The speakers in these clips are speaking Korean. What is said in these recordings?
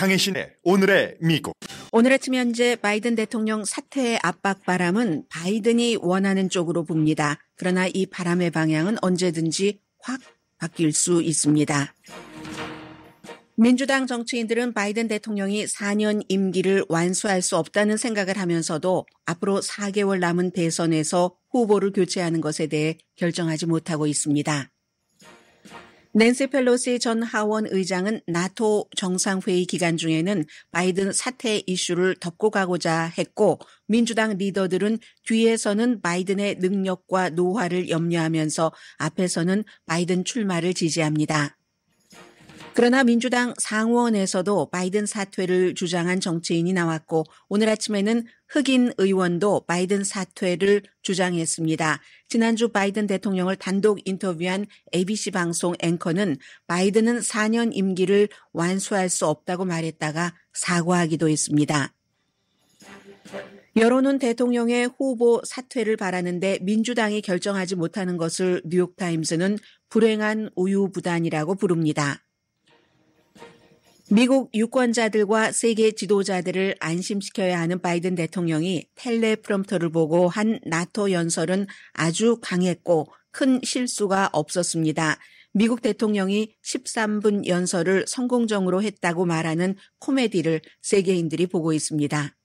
당해신의 오늘의 미국. 오늘의 측면제 바이든 대통령 사퇴의 압박 바람은 바이든이 원하는 쪽으로 봅니다. 그러나 이 바람의 방향은 언제든지 확 바뀔 수 있습니다. 민주당 정치인들은 바이든 대통령이 4년 임기를 완수할 수 없다는 생각을 하면서도 앞으로 4개월 남은 대선에서 후보를 교체하는 것에 대해 결정하지 못하고 있습니다. 낸시 펠로시 전 하원 의장은 나토 정상회의 기간 중에는 바이든 사태 이슈를 덮고 가고자 했고 민주당 리더들은 뒤에서는 바이든의 능력과 노화를 염려하면서 앞에서는 바이든 출마를 지지합니다. 그러나 민주당 상원에서도 바이든 사퇴를 주장한 정치인이 나왔고 오늘 아침에는 흑인 의원도 바이든 사퇴를 주장했습니다. 지난주 바이든 대통령을 단독 인터뷰한 ABC 방송 앵커는 바이든은 4년 임기를 완수할 수 없다고 말했다가 사과하기도 했습니다. 여론은 대통령의 후보 사퇴를 바라는데 민주당이 결정하지 못하는 것을 뉴욕타임스는 불행한 우유부단이라고 부릅니다. 미국 유권자들과 세계 지도자들을 안심시켜야 하는 바이든 대통령이 텔레프롬터를 보고 한 나토 연설은 아주 강했고 큰 실수가 없었습니다. 미국 대통령이 13분 연설을 성공적으로 했다고 말하는 코미디를 세계인들이 보고 있습니다.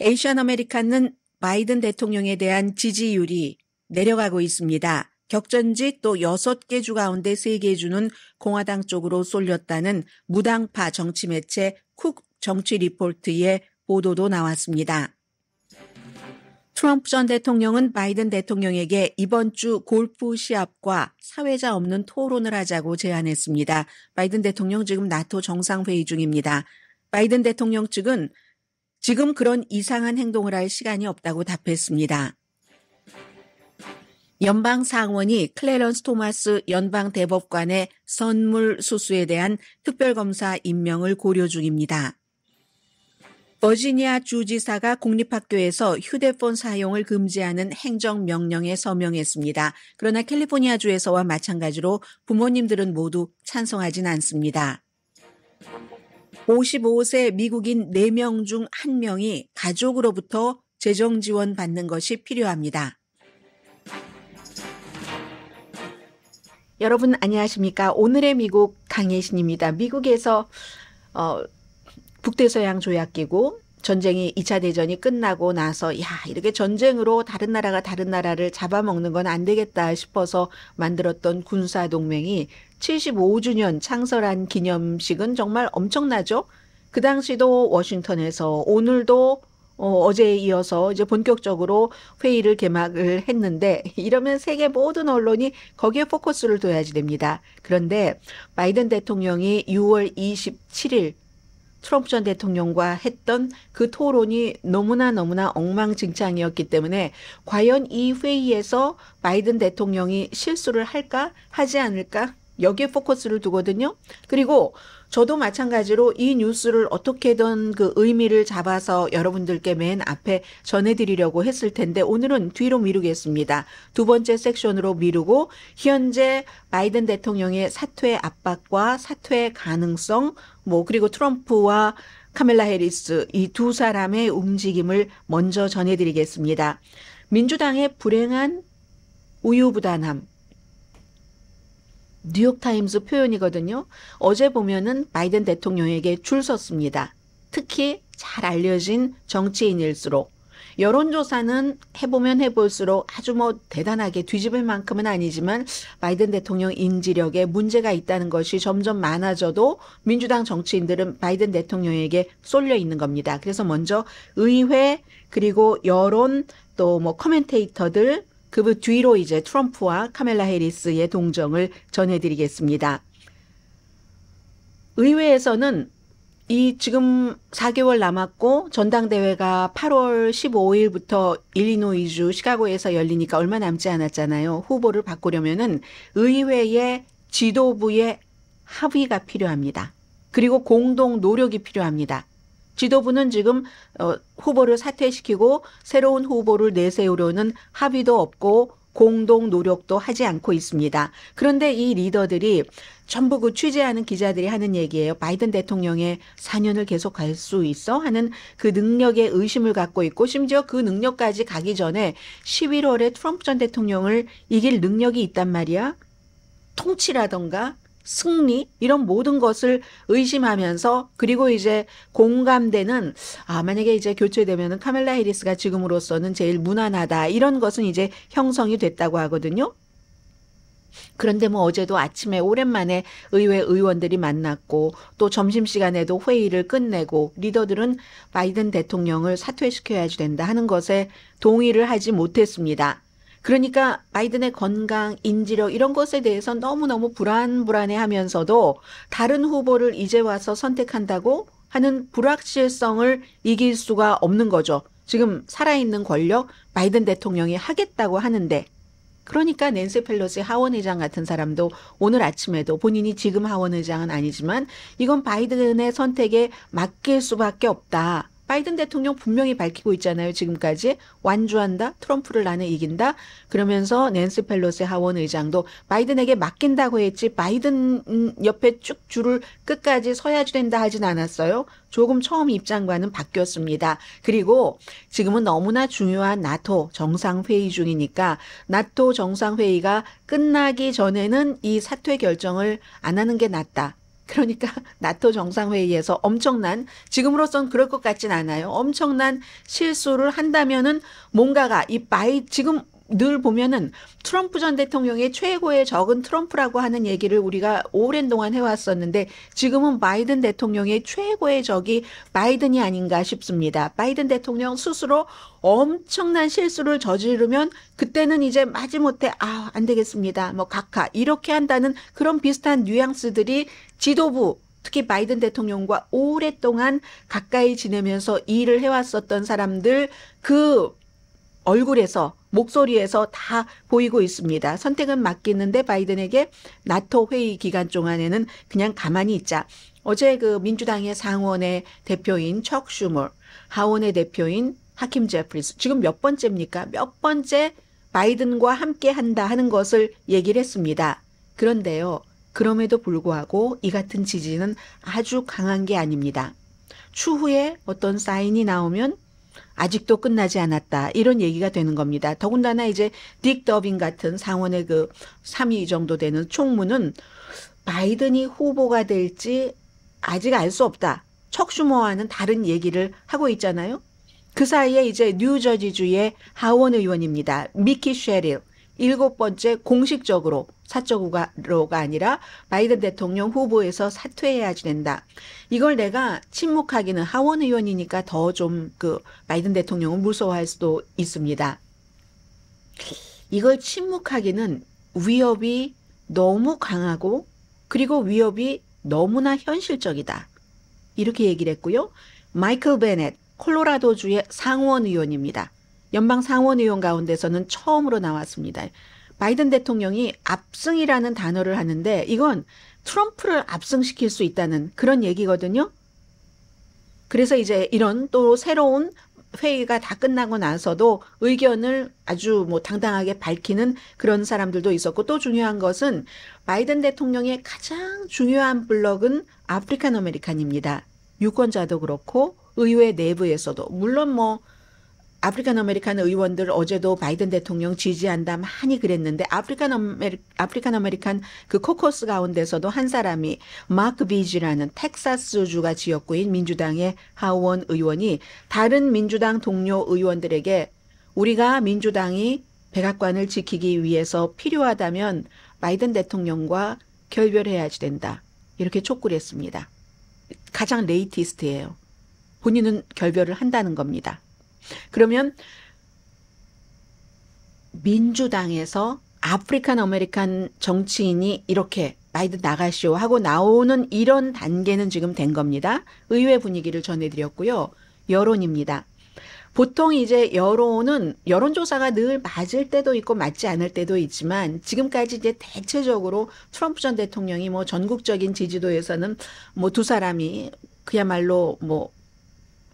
에이션 아메리칸은 바이든 대통령에 대한 지지율이 내려가고 있습니다. 격전지 또 6개 주 가운데 3개 주는 공화당 쪽으로 쏠렸다는 무당파 정치 매체 쿡 정치 리포트의 보도도 나왔습니다. 트럼프 전 대통령은 바이든 대통령에게 이번 주 골프 시합과 사회자 없는 토론을 하자고 제안했습니다. 바이든 대통령 지금 나토 정상회의 중입니다. 바이든 대통령 측은 지금 그런 이상한 행동을 할 시간이 없다고 답했습니다. 연방 상원이 클레런스 토마스 연방 대법관의 선물 수수에 대한 특별검사 임명을 고려 중입니다. 버지니아 주지사가 공립학교에서 휴대폰 사용을 금지하는 행정명령에 서명했습니다. 그러나 캘리포니아 주에서와 마찬가지로 부모님들은 모두 찬성하진 않습니다. 55세 미국인 4명 중 1명이 가족으로부터 재정 지원 받는 것이 필요합니다. 여러분 안녕하십니까? 오늘의 미국 강예신입니다. 미국에서 어, 북대서양 조약 기구 전쟁이 2차 대전이 끝나고 나서 야 이렇게 전쟁으로 다른 나라가 다른 나라를 잡아먹는 건 안 되겠다 싶어서 만들었던 군사 동맹이 75주년 창설한 기념식은 정말 엄청나죠. 그 당시도 워싱턴에서 오늘도 어, 어제에 이어서 이제 본격적으로 회의를 개막을 했는데 이러면 세계 모든 언론이 거기에 포커스를 둬야지 됩니다. 그런데 바이든 대통령이 6월 27일 트럼프 전 대통령과 했던 그 토론이 너무나 너무나 엉망진창이었기 때문에 과연 이 회의에서 바이든 대통령이 실수를 할까 하지 않을까 여기에 포커스를 두거든요. 그리고 저도 마찬가지로 이 뉴스를 어떻게든 그 의미를 잡아서 여러분들께 맨 앞에 전해드리려고 했을 텐데 오늘은 뒤로 미루겠습니다. 두 번째 섹션으로 미루고 현재 바이든 대통령의 사퇴 압박과 사퇴 가능성 뭐 그리고 트럼프와 카멜라 해리스 이 두 사람의 움직임을 먼저 전해드리겠습니다. 민주당의 불행한 우유부단함 뉴욕타임스 표현이거든요. 어제 보면은 바이든 대통령에게 줄 섰습니다. 특히 잘 알려진 정치인일수록 여론조사는 해보면 해볼수록 아주 뭐 대단하게 뒤집을 만큼은 아니지만 바이든 대통령 인지력에 문제가 있다는 것이 점점 많아져도 민주당 정치인들은 바이든 대통령에게 쏠려 있는 겁니다. 그래서 먼저 의회 그리고 여론 또 뭐 커멘테이터들 그 뒤로 이제 트럼프와 카멜라 해리스의 동정을 전해드리겠습니다. 의회에서는 이 지금 4개월 남았고 전당대회가 8월 15일부터 일리노이주 시카고에서 열리니까 얼마 남지 않았잖아요. 후보를 바꾸려면은 의회의 지도부의 합의가 필요합니다. 그리고 공동 노력이 필요합니다. 지도부는 지금 어, 후보를 사퇴시키고 새로운 후보를 내세우려는 합의도 없고 공동 노력도 하지 않고 있습니다. 그런데 이 리더들이 전부 그 취재하는 기자들이 하는 얘기예요. 바이든 대통령의 4년을 계속 갈 수 있어 하는 그 능력에 의심을 갖고 있고 심지어 그 능력까지 가기 전에 11월에 트럼프 전 대통령을 이길 능력이 있단 말이야. 통치라던가 승리 이런 모든 것을 의심하면서 그리고 이제 공감되는 아 만약에 이제 교체되면은 카멜라 해리스가 지금으로서는 제일 무난하다 이런 것은 이제 형성이 됐다고 하거든요. 그런데 뭐 어제도 아침에 오랜만에 의회 의원들이 만났고 또 점심시간에도 회의를 끝내고 리더들은 바이든 대통령을 사퇴시켜야지 된다 하는 것에 동의를 하지 못했습니다. 그러니까 바이든의 건강, 인지력 이런 것에 대해서 너무너무 불안불안해 하면서도 다른 후보를 이제 와서 선택한다고 하는 불확실성을 이길 수가 없는 거죠. 지금 살아있는 권력 바이든 대통령이 하겠다고 하는데 그러니까 낸스 펠로시 하원의장 같은 사람도 오늘 아침에도 본인이 지금 하원의장은 아니지만 이건 바이든의 선택에 맡길 수밖에 없다. 바이든 대통령 분명히 밝히고 있잖아요. 지금까지 완주한다. 트럼프를 나는 이긴다. 그러면서 낸스 펠로스 하원 의장도 바이든에게 맡긴다고 했지 바이든 옆에 쭉 줄을 끝까지 서야지 된다 하진 않았어요. 조금 처음 입장과는 바뀌었습니다. 그리고 지금은 너무나 중요한 나토 정상회의 중이니까 나토 정상회의가 끝나기 전에는 이 사퇴 결정을 안 하는 게 낫다. 그러니까 나토 정상회의에서 엄청난 지금으로선 그럴 것 같진 않아요. 엄청난 실수를 한다면은 뭔가가 이 바이 지금 늘 보면은 트럼프 전 대통령의 최고의 적은 트럼프라고 하는 얘기를 우리가 오랜 동안 해왔었는데 지금은 바이든 대통령의 최고의 적이 바이든이 아닌가 싶습니다. 바이든 대통령 스스로 엄청난 실수를 저지르면 그때는 이제 마지못해 아, 안 되겠습니다. 뭐 각하 이렇게 한다는 그런 비슷한 뉘앙스들이 지도부 특히 바이든 대통령과 오랫동안 가까이 지내면서 일을 해왔었던 사람들 그 얼굴에서 목소리에서 다 보이고 있습니다. 선택은 맡기는데 바이든에게 나토 회의 기간 동안에는 그냥 가만히 있자. 어제 그 민주당의 상원의 대표인 척 슈머, 하원의 대표인 하킴 제프리스 지금 몇 번째입니까? 몇 번째 바이든과 함께 한다 하는 것을 얘기를 했습니다. 그런데요. 그럼에도 불구하고 이 같은 지지는 아주 강한 게 아닙니다. 추후에 어떤 사인이 나오면 아직도 끝나지 않았다. 이런 얘기가 되는 겁니다. 더군다나 이제 딕 더빙 같은 상원의 그 3위 정도 되는 총무는 바이든이 후보가 될지 아직 알 수 없다. 척슈머와는 다른 얘기를 하고 있잖아요. 그 사이에 이제 뉴저지주의 하원 의원입니다. 미키 쉐릴. 일곱 번째 공식적으로 사적으로가 아니라 바이든 대통령 후보에서 사퇴해야지 된다. 이걸 내가 침묵하기는 하원 의원이니까 더 좀 그 바이든 대통령을 무서워할 수도 있습니다. 이걸 침묵하기는 위협이 너무 강하고 그리고 위협이 너무나 현실적이다. 이렇게 얘기를 했고요. 마이클 베넷 콜로라도주의 상원 의원입니다. 연방 상원 의원 가운데서는 처음으로 나왔습니다. 바이든 대통령이 압승이라는 단어를 하는데 이건 트럼프를 압승시킬 수 있다는 그런 얘기거든요. 그래서 이제 이런 또 새로운 회의가 다 끝나고 나서도 의견을 아주 뭐 당당하게 밝히는 그런 사람들도 있었고 또 중요한 것은 바이든 대통령의 가장 중요한 블록은 아프리카노메리칸입니다 유권자도 그렇고 의회 내부에서도 물론 뭐 아프리칸 아메리칸 의원들 어제도 바이든 대통령 지지한다 많이 그랬는데 아프리카 아메리, 아프리칸 아메리칸 그 코커스 가운데서도 한 사람이 마크 비지라는 텍사스주가 지역구인 민주당의 하원 의원이 다른 민주당 동료 의원들에게 우리가 민주당이 백악관을 지키기 위해서 필요하다면 바이든 대통령과 결별해야지 된다. 이렇게 촉구를 했습니다. 가장 레이티스트예요. 본인은 결별을 한다는 겁니다. 그러면 민주당에서 아프리칸 아메리칸 정치인이 이렇게 마이드 나가시오 하고 나오는 이런 단계는 지금 된 겁니다. 의회 분위기를 전해드렸고요. 여론입니다. 보통 이제 여론은 여론조사가 늘 맞을 때도 있고 맞지 않을 때도 있지만 지금까지 이제 대체적으로 트럼프 전 대통령이 뭐 전국적인 지지도에서는 뭐 두 사람이 그야말로 뭐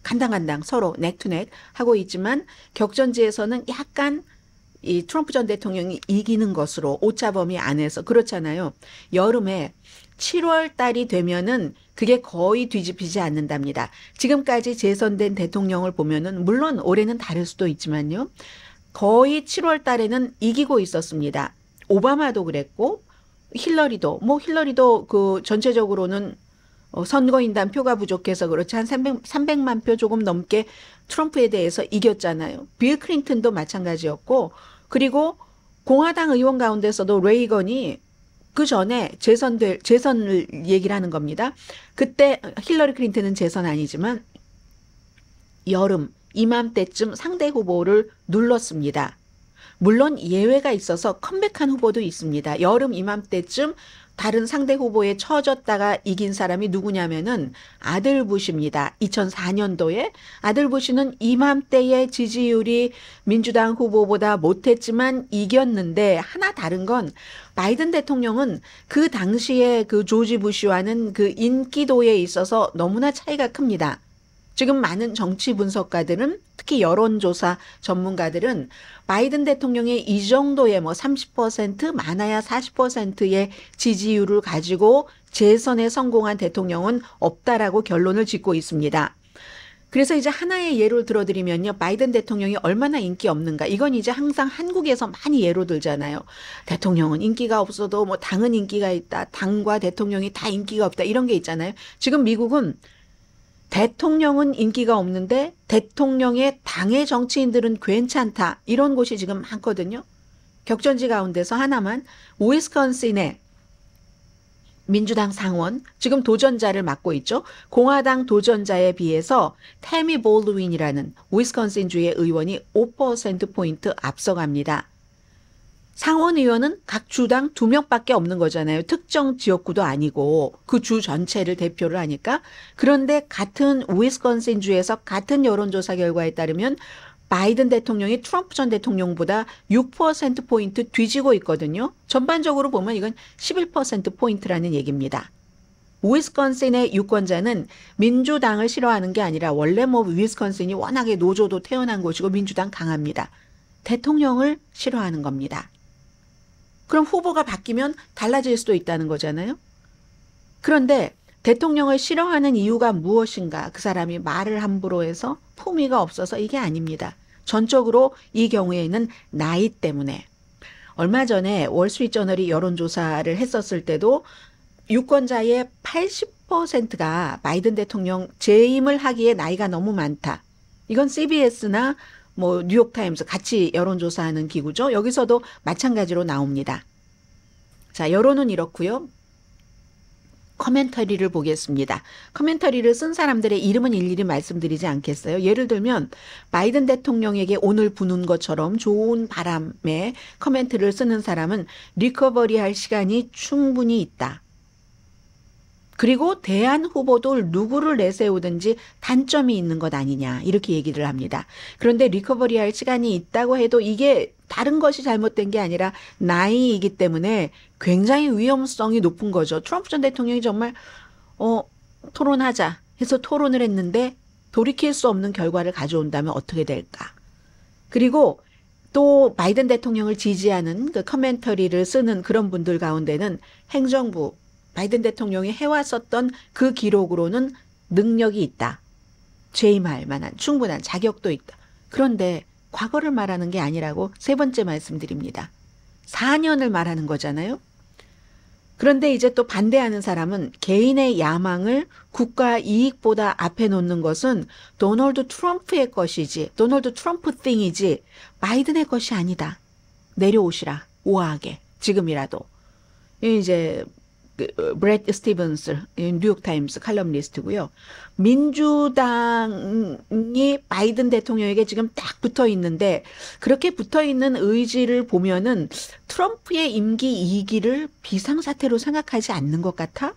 간당간당 서로 넥투넥 하고 있지만 격전지에서는 약간 이 트럼프 전 대통령이 이기는 것으로 오차 범위 안에서 그렇잖아요. 여름에 7월 달이 되면은 그게 거의 뒤집히지 않는답니다. 지금까지 재선된 대통령을 보면은 물론 올해는 다를 수도 있지만요. 거의 7월 달에는 이기고 있었습니다. 오바마도 그랬고 힐러리도 뭐 힐러리도 그 전체적으로는 어, 선거인단 표가 부족해서 그렇지 한 300, 300만 표 조금 넘게 트럼프에 대해서 이겼잖아요. 빌 클린턴도 마찬가지였고 그리고 공화당 의원 가운데서도 레이건이 그 전에 재선될 재선을 얘기를 하는 겁니다. 그때 힐러리 클린턴은 재선 아니지만 여름 이맘때쯤 상대 후보를 눌렀습니다. 물론 예외가 있어서 컴백한 후보도 있습니다. 여름 이맘때쯤 다른 상대 후보에 처졌다가 이긴 사람이 누구냐면은 아들부시입니다. 2004년도에 아들부시는 이맘때의 지지율이 민주당 후보보다 못했지만 이겼는데 하나 다른 건 바이든 대통령은 그 당시에 그 조지 부시와는 그 인기도에 있어서 너무나 차이가 큽니다. 지금 많은 정치 분석가들은 특히 여론조사 전문가들은 바이든 대통령의이 정도의 뭐 30% 많아야 40%의 지지율을 가지고 재선에 성공한 대통령은 없다라고 결론을 짓고 있습니다. 그래서 이제 하나의 예를 들어드리면요. 바이든 대통령이 얼마나 인기 없는가. 이건 이제 항상 한국에서 많이 예로 들잖아요. 대통령은 인기가 없어도 뭐 당은 인기가 있다. 당과 대통령이 다 인기가 없다. 이런 게 있잖아요. 지금 미국은 대통령은 인기가 없는데 대통령의 당의 정치인들은 괜찮다. 이런 곳이 지금 많거든요. 격전지 가운데서 하나만 오이스컨신의 민주당 상원, 지금 도전자를 맡고 있죠. 공화당 도전자에 비해서 테미 볼루윈이라는 오이스컨신주의 의원이 5%포인트 앞서갑니다. 상원의원은 각 주당 두 명밖에 없는 거잖아요. 특정 지역구도 아니고 그 주 전체를 대표를 하니까 그런데 같은 위스콘신 주에서 같은 여론조사 결과에 따르면 바이든 대통령이 트럼프 전 대통령보다 6% 포인트 뒤지고 있거든요. 전반적으로 보면 이건 11% 포인트라는 얘기입니다. 위스콘신의 유권자는 민주당을 싫어하는 게 아니라 원래 뭐 위스콘신이 워낙에 노조도 태어난 곳이고 민주당 강합니다. 대통령을 싫어하는 겁니다. 그럼 후보가 바뀌면 달라질 수도 있다는 거잖아요. 그런데 대통령을 싫어하는 이유가 무엇인가 그 사람이 말을 함부로 해서 품위가 없어서 이게 아닙니다. 전적으로 이 경우에는 나이 때문에 얼마 전에 월스트리트저널이 여론조사를 했었을 때도 유권자의 80%가 바이든 대통령 재임을 하기에 나이가 너무 많다. 이건 CBS나 뭐 뉴욕타임스 같이 여론조사하는 기구죠. 여기서도 마찬가지로 나옵니다. 자, 여론은 이렇고요. 커멘터리를 보겠습니다. 커멘터리를 쓴 사람들의 이름은 일일이 말씀드리지 않겠어요. 예를 들면 바이든 대통령에게 오늘 부는 것처럼 좋은 바람에 커멘트를 쓰는 사람은 리커버리할 시간이 충분히 있다. 그리고 대안 후보도 누구를 내세우든지 단점이 있는 것 아니냐 이렇게 얘기를 합니다. 그런데 리커버리할 시간이 있다고 해도 이게 다른 것이 잘못된 게 아니라 나이이기 때문에 굉장히 위험성이 높은 거죠. 트럼프 전 대통령이 정말 어 토론하자 해서 토론을 했는데 돌이킬 수 없는 결과를 가져온다면 어떻게 될까? 그리고 또 바이든 대통령을 지지하는 그 커멘터리를 쓰는 그런 분들 가운데는 행정부 바이든 대통령이 해왔었던 그 기록으로는 능력이 있다. 죄임할 만한 충분한 자격도 있다. 그런데 과거를 말하는 게 아니라고 세 번째 말씀드립니다. 4년을 말하는 거잖아요. 그런데 이제 또 반대하는 사람은 개인의 야망을 국가 이익보다 앞에 놓는 것은 도널드 트럼프의 것이지, 도널드 트럼프 띵이지, 바이든의 것이 아니다. 내려오시라, 우아하게, 지금이라도. 이제 그, 어, 브렛 스티븐스 뉴욕타임스 칼럼니스트고요. 민주당이 바이든 대통령에게 지금 딱 붙어 있는데 그렇게 붙어 있는 의지를 보면은 트럼프의 임기 2기를 비상사태로 생각하지 않는 것 같아?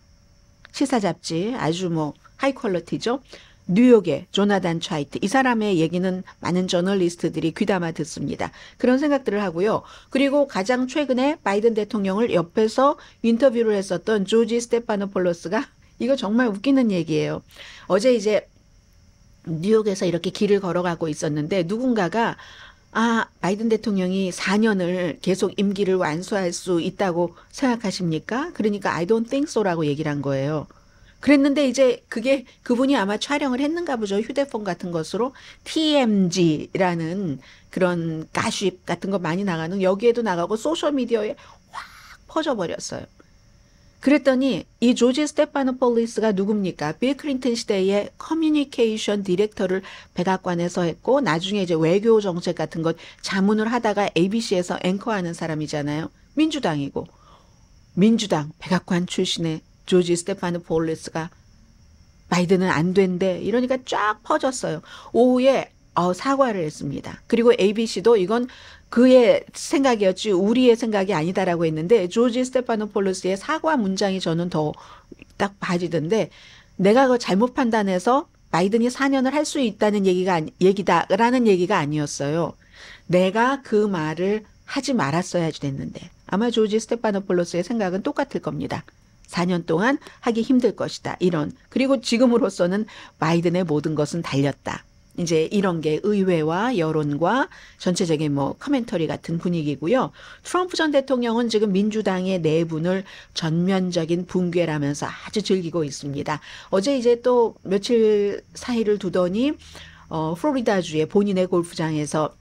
시사 잡지 아주 뭐 하이 퀄러티죠. 뉴욕의 조나단 차이트 이 사람의 얘기는 많은 저널리스트들이 귀담아 듣습니다. 그런 생각들을 하고요. 그리고 가장 최근에 바이든 대통령을 옆에서 인터뷰를 했었던 조지 스테파노폴로스가 이거 정말 웃기는 얘기예요. 어제 이제 뉴욕에서 이렇게 길을 걸어가고 있었는데 누군가가 아, 바이든 대통령이 4년을 계속 임기를 완수할 수 있다고 생각하십니까? 그러니까 I don't think so라고 얘기를 한 거예요. 그랬는데 이제 그게 그분이 아마 촬영을 했는가 보죠. 휴대폰 같은 것으로 TMG라는 그런 가십 같은 거 많이 나가는 여기에도 나가고 소셜 미디어에 확 퍼져 버렸어요. 그랬더니 이 조지 스테파노폴리스가 누굽니까? 빌 클린턴 시대의 커뮤니케이션 디렉터를 백악관에서 했고 나중에 이제 외교 정책 같은 것 자문을 하다가 ABC에서 앵커하는 사람이잖아요. 민주당이고 민주당 백악관 출신의 조지 스테파노 폴리스가 바이든은 안 된대 이러니까 쫙 퍼졌어요. 오후에 어, 사과를 했습니다. 그리고 ABC도 이건 그의 생각이었지 우리의 생각이 아니다라고 했는데 조지 스테파노폴로스의 사과 문장이 저는 더 딱 봐지던데 내가 그 잘못 판단해서 바이든이 4년을 할 수 있다는 얘기가 얘기다라는 얘기가 아니었어요. 내가 그 말을 하지 말았어야지 됐는데 아마 조지 스테파노폴로스의 생각은 똑같을 겁니다. 4년 동안 하기 힘들 것이다. 이런 그리고 지금으로서는 바이든의 모든 것은 달렸다. 이제 이런 게 의회와 여론과 전체적인 뭐 커멘터리 같은 분위기고요. 트럼프 전 대통령은 지금 민주당의 내분을 전면적인 붕괴라면서 아주 즐기고 있습니다. 어제 이제 또 며칠 사이를 두더니 어 플로리다주의 본인의 골프장에서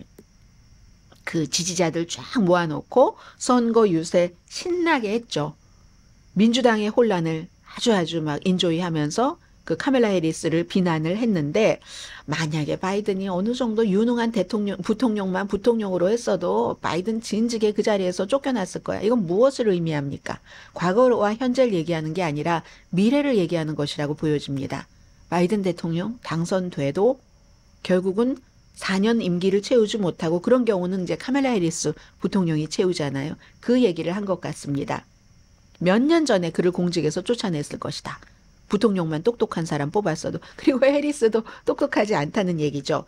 그 지지자들 쫙 모아놓고 선거 유세 신나게 했죠. 민주당의 혼란을 아주 아주 막 인조이하면서 그 카멜라 해리스를 비난을 했는데 만약에 바이든이 어느 정도 유능한 대통령 부통령만 부통령으로 했어도 바이든 진즉에 그 자리에서 쫓겨났을 거야. 이건 무엇을 의미합니까? 과거와 현재를 얘기하는 게 아니라 미래를 얘기하는 것이라고 보여집니다. 바이든 대통령 당선돼도 결국은 4년 임기를 채우지 못하고 그런 경우는 이제 카멜라 해리스 부통령이 채우잖아요. 그 얘기를 한 것 같습니다. 몇년 전에 그를 공직에서 쫓아냈을 것이다. 부통령만 똑똑한 사람 뽑았어도 그리고 해리스도 똑똑하지 않다는 얘기죠.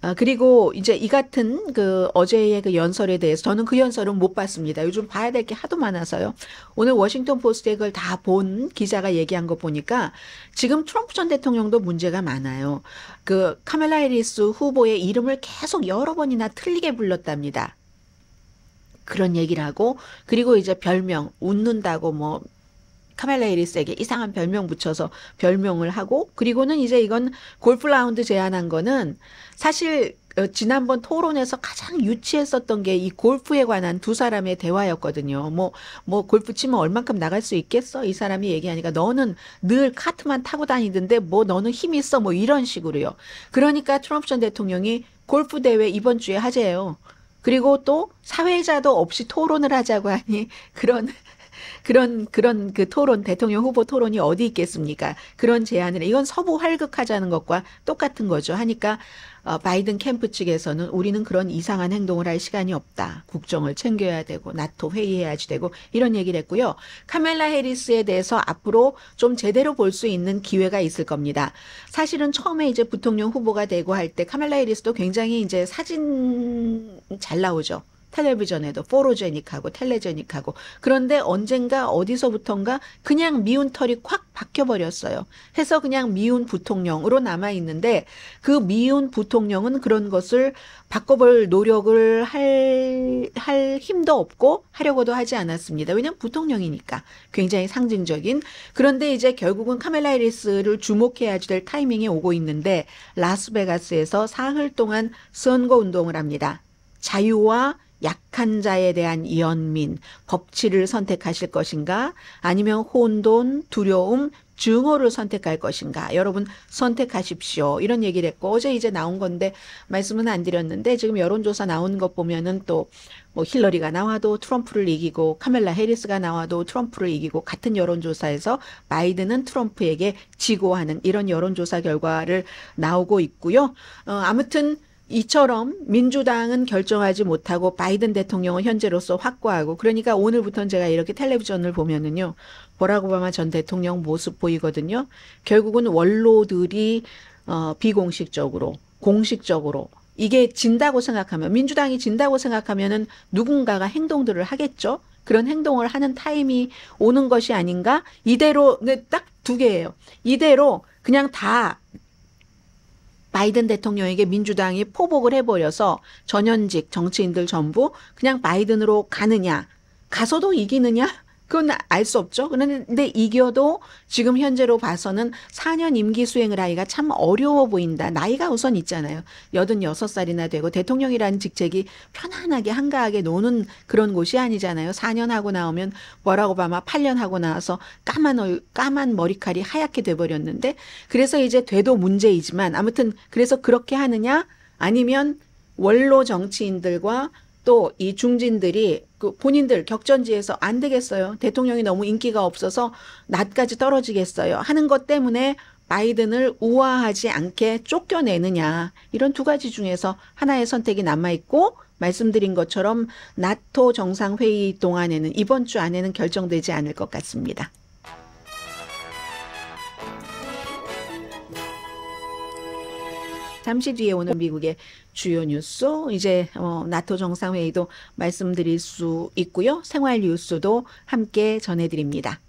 아, 그리고 이제 이 같은 그 어제의 그 연설에 대해서 저는 그 연설은 못 봤습니다. 요즘 봐야 될 게 하도 많아서요. 오늘 워싱턴 포스트에 그걸 다 본 기자가 얘기한 거 보니까 지금 트럼프 전 대통령도 문제가 많아요. 그 카멜라 해리스 후보의 이름을 계속 여러 번이나 틀리게 불렀답니다. 그런 얘기를 하고 그리고 이제 별명 웃는다고 뭐 카멜레이리스에게 이상한 별명 붙여서 별명을 하고 그리고는 이제 이건 골프 라운드 제안한 거는 사실 어, 지난번 토론에서 가장 유치했었던 게 이 골프에 관한 두 사람의 대화였거든요. 뭐, 뭐, 골프 치면 얼만큼 나갈 수 있겠어? 이 사람이 얘기하니까 너는 늘 카트만 타고 다니던데 뭐 너는 힘 있어? 뭐 이런 식으로요. 그러니까 트럼프 전 대통령이 골프 대회 이번 주에 하재요 그리고 또 사회자도 없이 토론을 하자고 하니 그런 그런 그런 그 토론 대통령 후보 토론이 어디 있겠습니까? 그런 제안을 이건 서부 활극하자는 것과 똑같은 거죠. 하니까 어, 바이든 캠프 측에서는 우리는 그런 이상한 행동을 할 시간이 없다. 국정을 챙겨야 되고 나토 회의해야지 되고 이런 얘기를 했고요. 카멜라 해리스에 대해서 앞으로 좀 제대로 볼 수 있는 기회가 있을 겁니다. 사실은 처음에 이제 부통령 후보가 되고 할 때 카멜라 해리스도 굉장히 이제 사진 잘 나오죠. 텔레비전에도 포로제닉하고 텔레제닉하고 그런데 언젠가 어디서부턴가 그냥 미운 털이 확 박혀버렸어요. 해서 그냥 미운 부통령으로 남아있는데 그 미운 부통령은 그런 것을 바꿔볼 노력을 할, 할 힘도 없고 하려고도 하지 않았습니다. 왜냐하면 부통령이니까 굉장히 상징적인 그런데 이제 결국은 카멜라 이리스를 주목해야 지될 타이밍이 오고 있는데 라스베가스에서 사흘 동안 선거 운동을 합니다. 자유와 약한 자에 대한 연민, 법치를 선택하실 것인가? 아니면 혼돈, 두려움, 증오를 선택할 것인가? 여러분 선택하십시오. 이런 얘기를 했고 어제 이제 나온 건데 말씀은 안 드렸는데 지금 여론조사 나온 것 보면은 또뭐 힐러리가 나와도 트럼프를 이기고 카멜라 해리스가 나와도 트럼프를 이기고 같은 여론조사에서 바이든은 트럼프에게 지고 하는 이런 여론조사 결과를 나오고 있고요. 어, 아무튼 이처럼 민주당은 결정하지 못하고 바이든 대통령은 현재로서 확고하고 그러니까 오늘부터는 제가 이렇게 텔레비전을 보면은요. 보라고바마전 대통령 모습 보이거든요. 결국은 원로들이 어, 비공식적으로 공식적으로 이게 진다고 생각하면 민주당이 진다고 생각하면은 누군가가 행동들을 하겠죠. 그런 행동을 하는 타임이 오는 것이 아닌가? 이대로 네, 딱 두 개예요. 이대로 그냥 다 바이든 대통령에게 민주당이 포복을 해버려서 전현직 정치인들 전부 그냥 바이든으로 가느냐, 가서도 이기느냐, 그건 알 수 없죠. 그런데 이겨도 지금 현재로 봐서는 4년 임기 수행을 하기가 참 어려워 보인다. 나이가 우선 있잖아요. 86살이나 되고 대통령이라는 직책이 편안하게 한가하게 노는 그런 곳이 아니잖아요. 4년 하고 나오면 뭐라고 봐마 8년 하고 나와서 까만 까만 머리칼이 하얗게 돼 버렸는데 그래서 이제 돼도 문제이지만 아무튼 그래서 그렇게 하느냐 아니면 원로 정치인들과 또이 중진들이 그 본인들 격전지에서 안 되겠어요. 대통령이 너무 인기가 없어서 낮까지 떨어지겠어요. 하는 것 때문에 바이든을 우아하지 않게 쫓겨내느냐. 이런 두 가지 중에서 하나의 선택이 남아있고, 말씀드린 것처럼 나토 정상회의 동안에는 이번 주 안에는 결정되지 않을 것 같습니다. 잠시 뒤에 오늘 미국의 주요 뉴스, 이제 어, 나토 정상회의도 말씀드릴 수 있고요. 생활 뉴스도 함께 전해드립니다.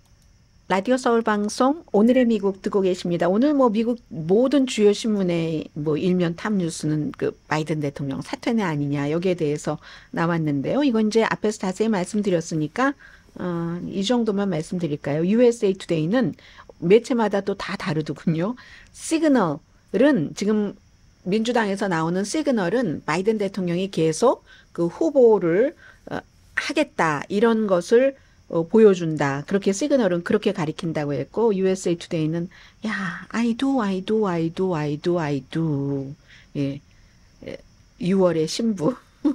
라디오 서울 방송 오늘의 미국 듣고 계십니다. 오늘 뭐 미국 모든 주요 신문의 뭐 일면 탑 뉴스는 그 바이든 대통령 사퇴는 아니냐 여기에 대해서 나왔는데요. 이건 이제 앞에서 자세히 말씀드렸으니까 어, 이 정도만 말씀드릴까요? USA Today는 매체마다 또 다 다르더군요. 시그널은 지금 민주당에서 나오는 시그널은 바이든 대통령이 계속 그 후보를 어, 하겠다 이런 것을 어, 보여준다. 그렇게 시그널은 그렇게 가리킨다고 했고 USA Today는 야 I do I do I do I do I do 예, 6월의 예. 신부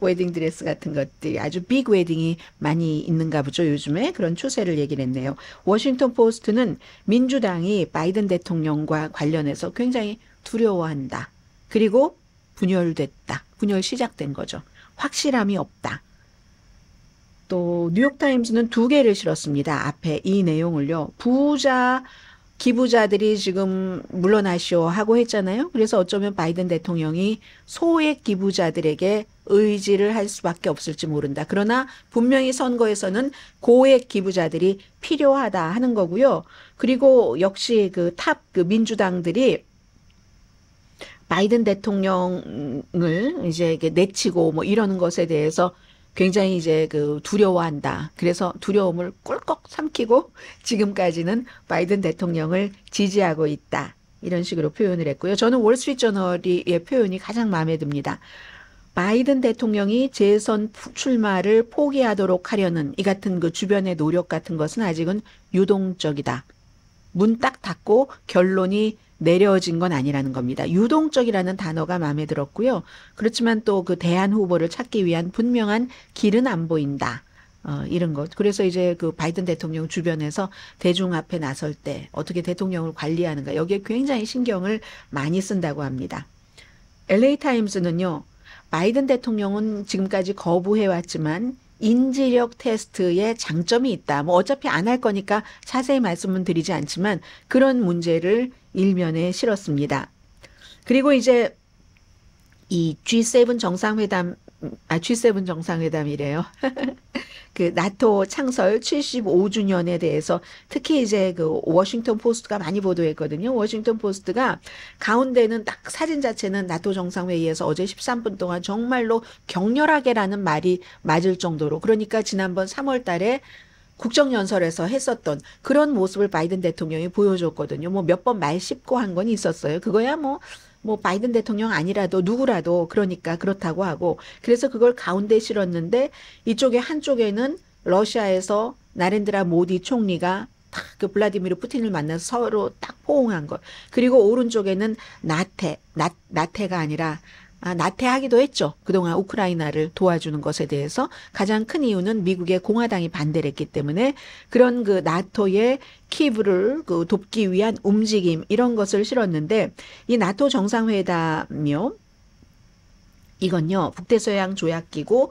웨딩 드레스 같은 것들이 아주 빅 웨딩이 많이 있는가 보죠. 요즘에 그런 추세를 얘기를 했네요. 워싱턴 포스트는 민주당이 바이든 대통령과 관련해서 굉장히 두려워한다. 그리고 분열됐다. 분열 시작된 거죠. 확실함이 없다. 또 뉴욕타임즈는 두 개를 실었습니다. 앞에 이 내용을요. 부자 기부자들이 지금 물러나시오 하고 했잖아요. 그래서 어쩌면 바이든 대통령이 소액 기부자들에게 의지를 할 수밖에 없을지 모른다. 그러나 분명히 선거에서는 고액 기부자들이 필요하다 하는 거고요. 그리고 역시 그 탑그 그 민주당들이 바이든 대통령을 이제 이게 내치고 뭐 이러는 것에 대해서 굉장히 이제 그 두려워한다. 그래서 두려움을 꿀꺽 삼키고 지금까지는 바이든 대통령을 지지하고 있다. 이런 식으로 표현을 했고요. 저는 월스트리트저널의 표현이 가장 마음에 듭니다. 바이든 대통령이 재선 출마를 포기하도록 하려는 이 같은 그 주변의 노력 같은 것은 아직은 유동적이다. 문 딱 닫고 결론이 내려진 건 아니라는 겁니다. 유동적이라는 단어가 마음에 들었고요. 그렇지만 또 그대한 후보를 찾기 위한 분명한 길은 안 보인다. 어, 이런 것. 그래서 이제 그 바이든 대통령 주변에서 대중 앞에 나설 때 어떻게 대통령을 관리하는가 여기에 굉장히 신경을 많이 쓴다고 합니다. LA 타임스는요. 바이든 대통령은 지금까지 거부해 왔지만 인지력 테스트에 장점이 있다. 뭐 어차피 안 할 거니까 자세히 말씀은 드리지 않지만 그런 문제를 일면에 실었습니다. 그리고 이제 이 G7 정상회담 아 G7 정상회담이래요. 그 나토 창설 75주년에 대해서 특히 이제 그 워싱턴 포스트가 많이 보도했거든요. 워싱턴 포스트가 가운데는 딱 사진 자체는 나토 정상회의에서 어제 13분 동안 정말로 격렬하게라는 말이 맞을 정도로 그러니까 지난번 3월 달에 국정연설에서 했었던 그런 모습을 바이든 대통령이 보여줬거든요. 뭐 몇 번 말 씹고 한 건 있었어요. 그거야 뭐, 뭐 바이든 대통령 아니라도 누구라도 그러니까 그렇다고 하고 그래서 그걸 가운데 실었는데 이쪽에 한쪽에는 러시아에서 나렌드라 모디 총리가 딱그 블라디미르 푸틴을 만나서 서로 딱 포옹한 것. 그리고 오른쪽에는 나태, 나, 나태가 아니라 아, 나태하기도 했죠. 그동안 우크라이나를 도와주는 것에 대해서 가장 큰 이유는 미국의 공화당이 반대를 했기 때문에 그런 그 나토의 키브를 그 돕기 위한 움직임 이런 것을 실었는데 이 나토 정상회담이요. 이건요 북대서양 조약기구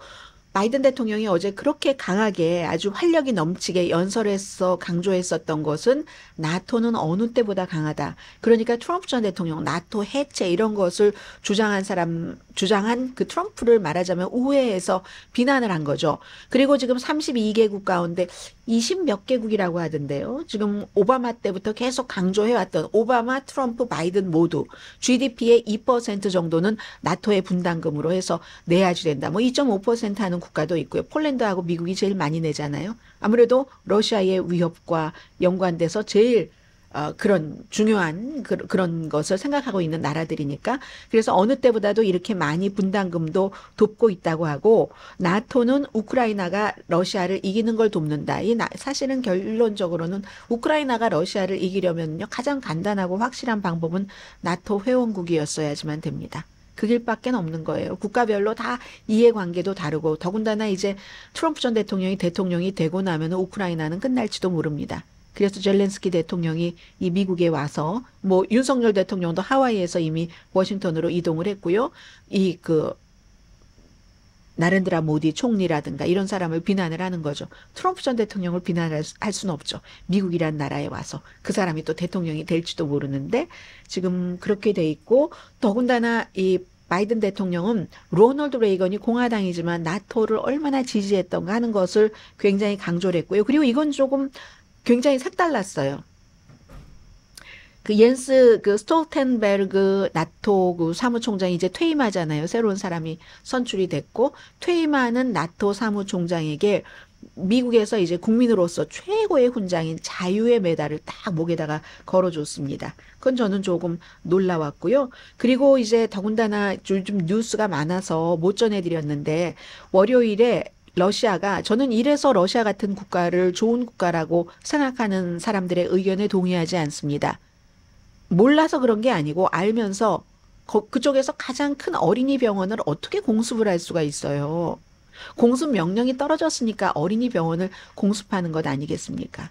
바이든 대통령이 어제 그렇게 강하게 아주 활력이 넘치게 연설했어 강조했었던 것은 나토는 어느 때보다 강하다. 그러니까 트럼프 전 대통령 나토 해체 이런 것을 주장한 사람 주장한 그 트럼프를 말하자면 우회해서 비난을 한 거죠. 그리고 지금 32개국 가운데 20몇 개국이라고 하던데요. 지금 오바마 때부터 계속 강조해왔던 오바마, 트럼프, 바이든 모두 GDP의 2% 정도는 나토의 분담금으로 해서 내야지 된다. 뭐 2.5% 하는 국가도 있고요. 폴란드하고 미국이 제일 많이 내잖아요. 아무래도 러시아의 위협과 연관돼서 제일 어, 그런 중요한 그, 런 것을 생각하고 있는 나라들이니까 그래서 어느 때보다도 이렇게 많이 분담금도 돕고 있다고 하고 나토는 우크라이나가 러시아를 이기는 걸 돕는다. 이 나, 사실은 결론적으로는 우크라이나가 러시아를 이기려면요 가장 간단하고 확실한 방법은 나토 회원국이었어야지만 됩니다. 그 길밖에 없는 거예요. 국가별로 다 이해관계도 다르고 더군다나 이제 트럼프 전 대통령이 대통령이 되고 나면 우크라이나는 끝날지도 모릅니다. 그래서 젤렌스키 대통령이 이 미국에 와서 뭐 윤석열 대통령도 하와이에서 이미 워싱턴으로 이동을 했고요. 이 그 나렌드라 모디 총리라든가 이런 사람을 비난을 하는 거죠. 트럼프 전 대통령을 비난할 수, 할 수는 없죠. 미국이란 나라에 와서 그 사람이 또 대통령이 될지도 모르는데 지금 그렇게 돼 있고 더군다나 이 바이든 대통령은 로널드 레이건이 공화당이지만 나토를 얼마나 지지했던가 하는 것을 굉장히 강조를 했고요. 그리고 이건 조금 굉장히 색달랐어요. 그 옌스 그 스톨텐베르그 나토 그 사무총장이 이제 퇴임하잖아요. 새로운 사람이 선출이 됐고 퇴임하는 나토 사무총장에게 미국에서 이제 국민으로서 최고의 훈장인 자유의 메달을 딱 목에다가 걸어줬습니다. 그건 저는 조금 놀라웠고요. 그리고 이제 더군다나 요즘 뉴스가 많아서 못 전해드렸는데 월요일에 러시아가 저는 이래서 러시아 같은 국가를 좋은 국가라고 생각하는 사람들의 의견에 동의하지 않습니다. 몰라서 그런 게 아니고 알면서 그쪽에서 가장 큰 어린이 병원을 어떻게 공습을 할 수가 있어요. 공습 명령이 떨어졌으니까 어린이 병원을 공습하는 것 아니겠습니까?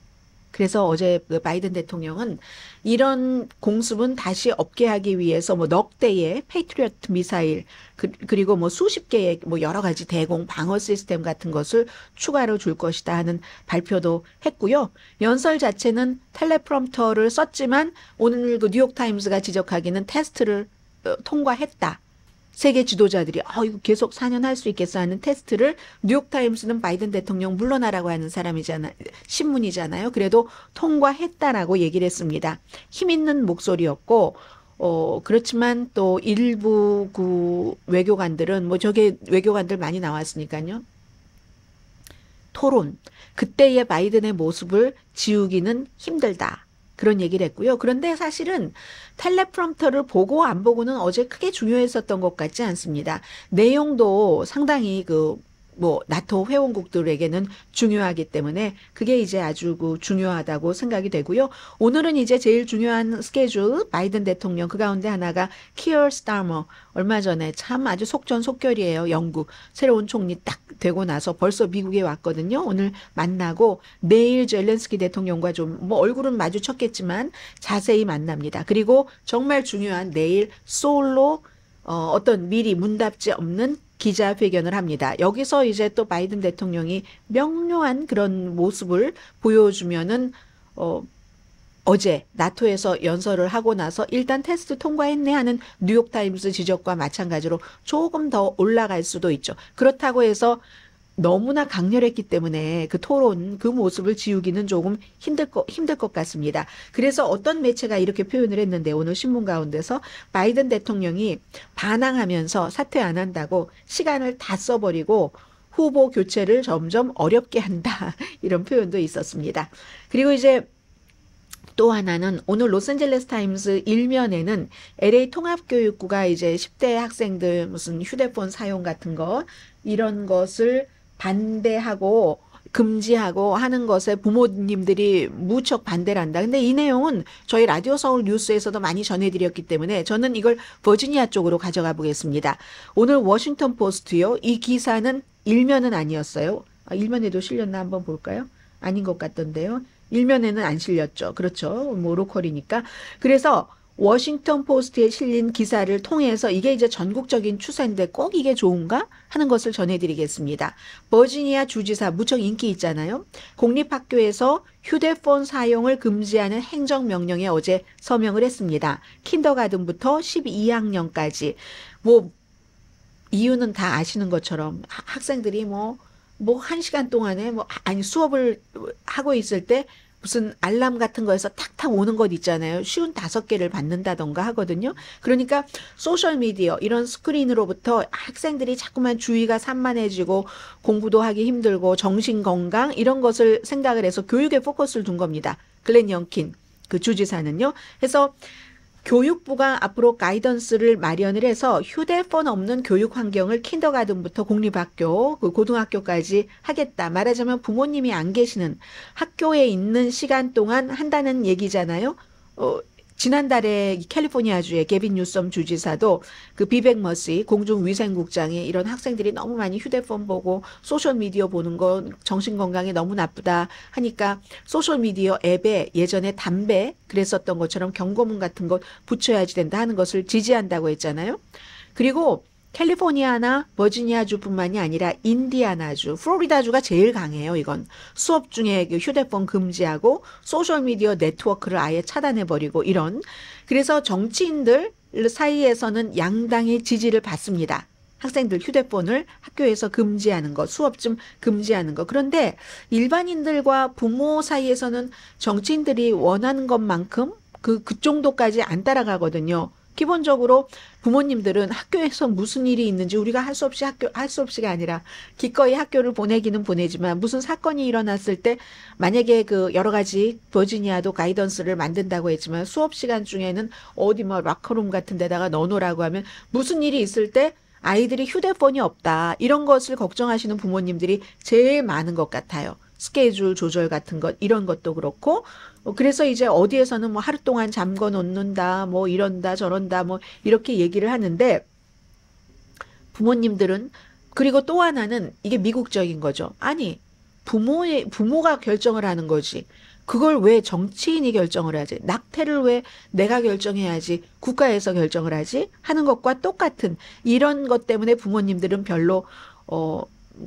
그래서 어제 바이든 대통령은 이런 공습은 다시 없게 하기 위해서 뭐넉 대의 페이트리어트 미사일 그, 그리고 뭐 수십 개의 뭐 여러 가지 대공 방어 시스템 같은 것을 추가로 줄 것이다 하는 발표도 했고요. 연설 자체는 텔레프롬터를 썼지만 오늘 그 뉴욕타임스가 지적하기는 테스트를 어, 통과했다. 세계 지도자들이 아 이거 계속 4년 할 수 있겠어 하는 테스트를 뉴욕타임스는 바이든 대통령 물러나라고 하는 사람이잖아 신문이잖아요. 그래도 통과했다라고 얘기를 했습니다. 힘 있는 목소리였고 어 그렇지만 또 일부 그 외교관들은 뭐 저게 외교관들 많이 나왔으니까요. 토론 그때의 바이든의 모습을 지우기는 힘들다. 그런 얘기를 했고요. 그런데 사실은 텔레프롬터를 보고 안 보고는 어제 크게 중요했었던 것 같지 않습니다. 내용도 상당히 그뭐 나토 회원국들에게는 중요하기 때문에 그게 이제 아주 그 중요하다고 생각이 되고요. 오늘은 이제 제일 중요한 스케줄 바이든 대통령 그 가운데 하나가 키얼 스타머 얼마 전에 참 아주 속전속결이에요. 영국 새로운 총리 딱 되고 나서 벌써 미국에 왔거든요. 오늘 만나고 내일 젤렌스키 대통령과 좀 뭐 얼굴은 마주쳤겠지만 자세히 만납니다. 그리고 정말 중요한 내일 솔로 어, 어떤 미리 문답지 없는 기자회견을 합니다. 여기서 이제 또 바이든 대통령이 명료한 그런 모습을 보여주면은 어 어제 나토에서 연설을 하고 나서 일단 테스트 통과했네 하는 뉴욕타임스 지적과 마찬가지로 조금 더 올라갈 수도 있죠. 그렇다고 해서 너무나 강렬했기 때문에 그 토론 그 모습을 지우기는 조금 힘들 것 힘들 것 같습니다. 그래서 어떤 매체가 이렇게 표현을 했는데 오늘 신문 가운데서 바이든 대통령이 반항하면서 사퇴 안 한다고 시간을 다 써버리고 후보 교체를 점점 어렵게 한다 이런 표현도 있었습니다. 그리고 이제 또 하나는 오늘 로스앤젤레스 타임스 일면에는 LA 통합교육부가 이제 10대 학생들 무슨 휴대폰 사용 같은 거 이런 것을 반대하고 금지하고 하는 것에 부모님들이 무척 반대를 한다. 근데 이 내용은 저희 라디오 서울 뉴스에서도 많이 전해드렸기 때문에 저는 이걸 버지니아 쪽으로 가져가 보겠습니다. 오늘 워싱턴 포스트요. 이 기사는 일면은 아니었어요. 아, 일면에도 실렸나 한번 볼까요? 아닌 것 같던데요. 일면에는 안 실렸죠. 그렇죠. 뭐 로컬이니까. 그래서 워싱턴 포스트에 실린 기사를 통해서 이게 이제 전국적인 추세인데 꼭 이게 좋은가 하는 것을 전해드리겠습니다. 버지니아 주지사 무척 인기 있잖아요. 공립학교에서 휴대폰 사용을 금지하는 행정명령에 어제 서명을 했습니다. 킨더가든부터 12학년까지 뭐 이유는 다 아시는 것처럼 학생들이 뭐뭐한 시간 동안에 뭐 아, 아니 수업을 하고 있을 때 무슨 알람 같은 거에서 탁탁 오는 것 있잖아요. 쉬운 다섯 개를 받는다던가 하거든요. 그러니까 소셜미디어 이런 스크린으로부터 학생들이 자꾸만 주의가 산만해지고 공부도 하기 힘들고 정신건강 이런 것을 생각을 해서 교육에 포커스를 둔 겁니다. 글렌 영킨 그 주지사는요. 그래서 교육부가 앞으로 가이던스를 마련을 해서 휴대폰 없는 교육 환경을 킨더가든부터 공립학교, 그 고등학교까지 하겠다. 말하자면 부모님이 안 계시는 학교에 있는 시간 동안 한다는 얘기잖아요. 어, 지난달에 캘리포니아주의 개빈 뉴섬 주지사도 그 비백 머시 공중위생국장이 이런 학생들이 너무 많이 휴대폰 보고 소셜미디어 보는 건 정신건강에 너무 나쁘다 하니까 소셜미디어 앱에 예전에 담배 그랬었던 것처럼 경고문 같은 것 붙여야지 된다 하는 것을 지지한다고 했잖아요. 그리고 캘리포니아나 버지니아주뿐만이 아니라 인디아나주, 플로리다주가 제일 강해요. 이건 수업 중에 그 휴대폰 금지하고 소셜 미디어 네트워크를 아예 차단해 버리고 이런 그래서 정치인들 사이에서는 양당의 지지를 받습니다. 학생들 휴대폰을 학교에서 금지하는 거, 수업쯤 금지하는 거. 그런데 일반인들과 부모 사이에서는 정치인들이 원하는 것만큼 그, 그 정도까지 안 따라가거든요. 기본적으로 부모님들은 학교에서 무슨 일이 있는지 우리가 할 수 없이 학교 할 수 없이가 아니라 기꺼이 학교를 보내기는 보내지만 무슨 사건이 일어났을 때 만약에 그 여러 가지 버지니아도 가이던스를 만든다고 했지만 수업 시간 중에는 어디 뭐 마커룸 같은 데다가 넣어놓으라고 하면 무슨 일이 있을 때 아이들이 휴대폰이 없다 이런 것을 걱정하시는 부모님들이 제일 많은 것 같아요. 스케줄 조절 같은 것 이런 것도 그렇고 어, 그래서 이제 어디에서는 뭐 하루 동안 잠궈 놓는다, 뭐 이런다, 저런다, 뭐 이렇게 얘기를 하는데 부모님들은 그리고 또 하나는 이게 미국적인 거죠. 아니, 부모의, 부모가 결정을 하는 거지. 그걸 왜 정치인이 결정을 하지? 낙태를 왜 내가 결정해야지? 국가에서 결정을 하지? 하는 것과 똑같은 이런 것 때문에 부모님들은 별로, 어,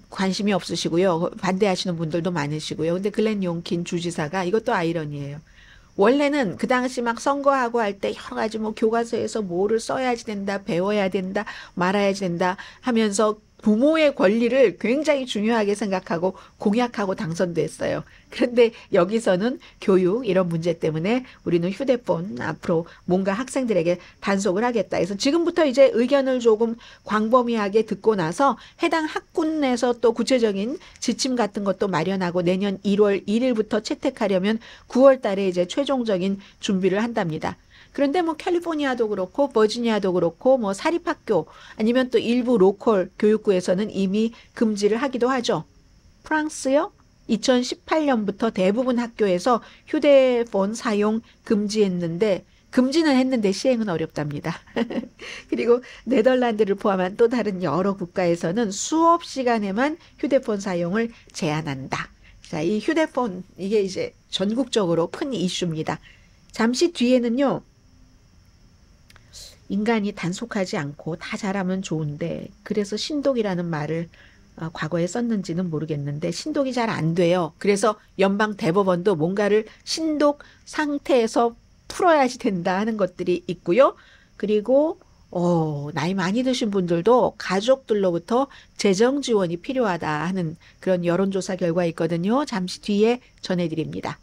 관심이 없으시고요. 반대하시는 분들도 많으시고요. 근데 글렌 용킨 주지사가 이것도 아이러니예요. 원래는 그 당시 막 선거하고 할 때 여러 가지 뭐 교과서에서 뭐를 써야지 된다, 배워야 된다, 말아야지 된다 하면서 부모의 권리를 굉장히 중요하게 생각하고 공약하고 당선됐어요. 그런데 여기서는 교육 이런 문제 때문에 우리는 휴대폰 앞으로 뭔가 학생들에게 단속을 하겠다 해서 지금부터 이제 의견을 조금 광범위하게 듣고 나서 해당 학군 에서또 구체적인 지침 같은 것도 마련하고 내년 1월 1일부터 채택하려면 9월 달에 이제 최종적인 준비를 한답니다. 그런데 뭐 캘리포니아도 그렇고 버지니아도 그렇고 뭐 사립학교 아니면 또 일부 로컬 교육구에서는 이미 금지를 하기도 하죠. 프랑스요? 2018년부터 대부분 학교에서 휴대폰 사용 금지했는데 금지는 했는데 시행은 어렵답니다. 그리고 네덜란드를 포함한 또 다른 여러 국가에서는 수업 시간에만 휴대폰 사용을 제한한다. 자, 이 휴대폰 이게 이제 전국적으로 큰 이슈입니다. 잠시 뒤에는요. 인간이 단속하지 않고 다 잘하면 좋은데 그래서 신독이라는 말을 어, 과거에 썼는지는 모르겠는데 신독이 잘 안 돼요. 그래서 연방 대법원도 뭔가를 신독 상태에서 풀어야지 된다 하는 것들이 있고요. 그리고 어, 나이 많이 드신 분들도 가족들로부터 재정 지원이 필요하다 하는 그런 여론조사 결과 있거든요. 잠시 뒤에 전해드립니다.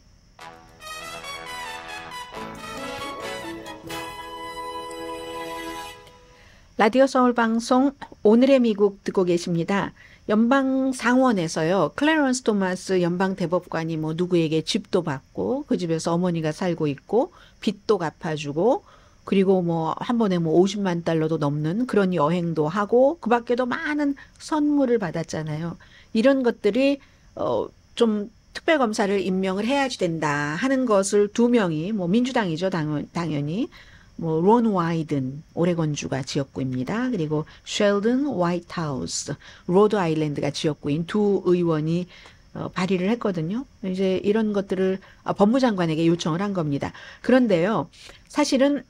라디오 서울 방송 오늘의 미국 듣고 계십니다. 연방 상원에서요. 클레런스 토마스 연방 대법관이 뭐 누구에게 집도 받고 그 집에서 어머니가 살고 있고 빚도 갚아주고 그리고 뭐 한 번에 뭐 50만 달러도 넘는 그런 여행도 하고 그 밖에도 많은 선물을 받았잖아요. 이런 것들이 어좀 특별 검사를 임명을 해야지 된다 하는 것을 두 명이 뭐 민주당이죠 당연, 당연히 뭐, 론 와이든, 오레곤주가 지역구입니다. 그리고 쉘든 화이트하우스, 로드 아일랜드가 지역구인 두 의원이 어, 발의를 했거든요. 이제 이런 것들을 아, 법무장관에게 요청을 한 겁니다. 그런데요, 사실은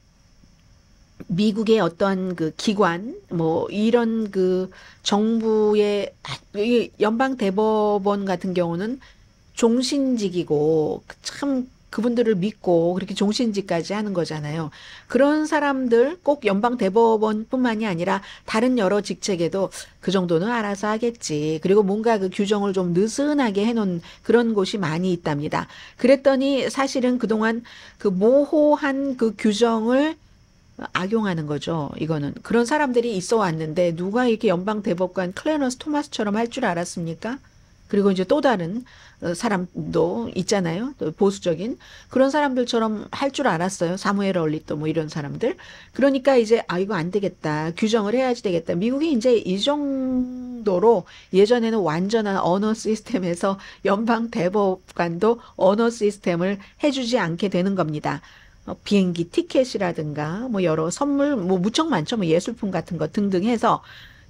미국의 어떤 그 기관, 뭐 이런 그 정부의 아, 연방 대법원 같은 경우는 종신직이고 참 그분들을 믿고 그렇게 종신지까지 하는 거잖아요. 그런 사람들 꼭 연방 대법원뿐만이 아니라 다른 여러 직책에도 그 정도는 알아서 하겠지. 그리고 뭔가 그 규정을 좀 느슨하게 해놓은 그런 곳이 많이 있답니다. 그랬더니 사실은 그동안 그 모호한 그 규정을 악용하는 거죠. 이거는 그런 사람들이 있어 왔는데 누가 이렇게 연방 대법관 클레너스 토마스처럼 할 줄 알았습니까? 그리고 이제 또 다른 어, 사람도 있잖아요. 보수적인 그런 사람들처럼 할 줄 알았어요. 사무엘 얼리또 뭐 이런 사람들. 그러니까 이제 아 이거 안 되겠다. 규정을 해야지 되겠다. 미국이 이제 이 정도로 예전에는 완전한 언어 시스템에서 연방 대법관도 언어 시스템을 해주지 않게 되는 겁니다. 어, 비행기 티켓이라든가 뭐 여러 선물 뭐 무척 많죠. 뭐 예술품 같은 거 등등 해서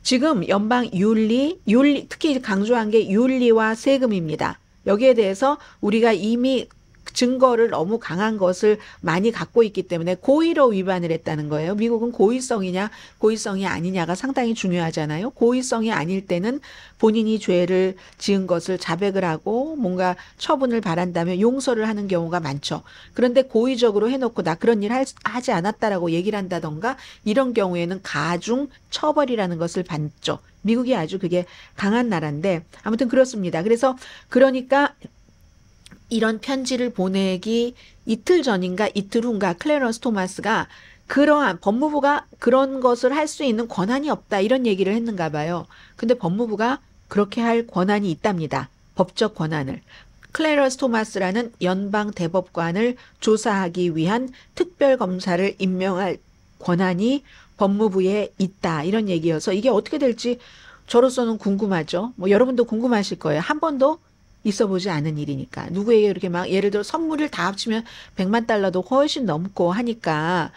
지금 연방 윤리, 윤리 특히 강조한 게 윤리와 세금입니다. 여기에 대해서 우리가 이미 증거를 너무 강한 것을 많이 갖고 있기 때문에 고의로 위반을 했다는 거예요. 미국은 고의성이냐 고의성이 아니냐가 상당히 중요하잖아요. 고의성이 아닐 때는 본인이 죄를 지은 것을 자백을 하고 뭔가 처분을 바란다면 용서를 하는 경우가 많죠. 그런데 고의적으로 해놓고 나 그런 일 하지 않았다라고 얘기를 한다던가 이런 경우에는 가중 처벌이라는 것을 받죠. 미국이 아주 그게 강한 나라인데 아무튼 그렇습니다. 그래서 그러니까 이런 편지를 보내기 이틀 전인가 이틀 후인가 클레런스 토마스가 그러한 법무부가 그런 것을 할 수 있는 권한이 없다 이런 얘기를 했는가 봐요. 근데 법무부가 그렇게 할 권한이 있답니다. 법적 권한을. 클레런스 토마스라는 연방 대법관을 조사하기 위한 특별 검사를 임명할 권한이 법무부에 있다 이런 얘기여서 이게 어떻게 될지 저로서는 궁금하죠. 뭐 여러분도 궁금하실 거예요. 한 번도 있어 보지 않은 일이니까 누구에게 이렇게 막 예를 들어 선물을 다 합치면 100만 달러도 훨씬 넘고 하니까